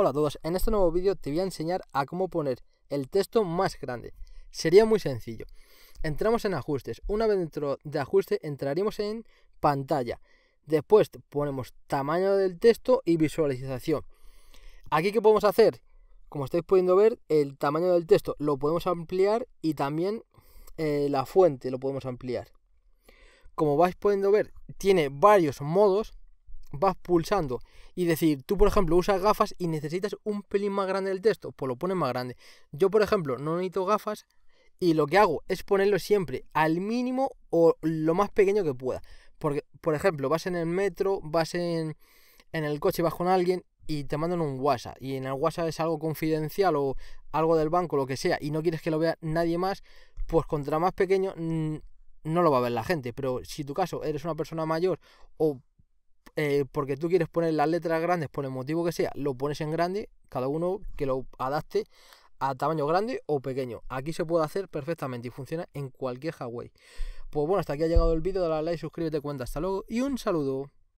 Hola a todos, en este nuevo vídeo te voy a enseñar a cómo poner el texto más grande. Sería muy sencillo. Entramos en ajustes. Una vez dentro de ajuste entraremos en pantalla. Después ponemos tamaño del texto y visualización. Aquí qué podemos hacer, como estáis pudiendo ver, el tamaño del texto lo podemos ampliar y también eh, la fuente lo podemos ampliar. Como vais pudiendo ver, tiene varios modos vas pulsando y decir, tú por ejemplo usas gafas y necesitas un pelín más grande del texto, pues lo pones más grande. Yo por ejemplo no necesito gafas y lo que hago es ponerlo siempre al mínimo o lo más pequeño que pueda. Porque, por ejemplo, vas en el metro, vas en, en el coche, vas con alguien y te mandan un WhatsApp y en el WhatsApp es algo confidencial o algo del banco, lo que sea, y no quieres que lo vea nadie más, pues contra más pequeño no lo va a ver la gente. Pero si tu caso eres una persona mayor o eh, porque tú quieres poner las letras grandes por el motivo que sea, lo pones en grande, cada uno que lo adapte a tamaño grande o pequeño. Aquí se puede hacer perfectamente y funciona en cualquier Huawei. Pues bueno, hasta aquí ha llegado el vídeo, dale a like, suscríbete, cuenta, hasta luego y un saludo.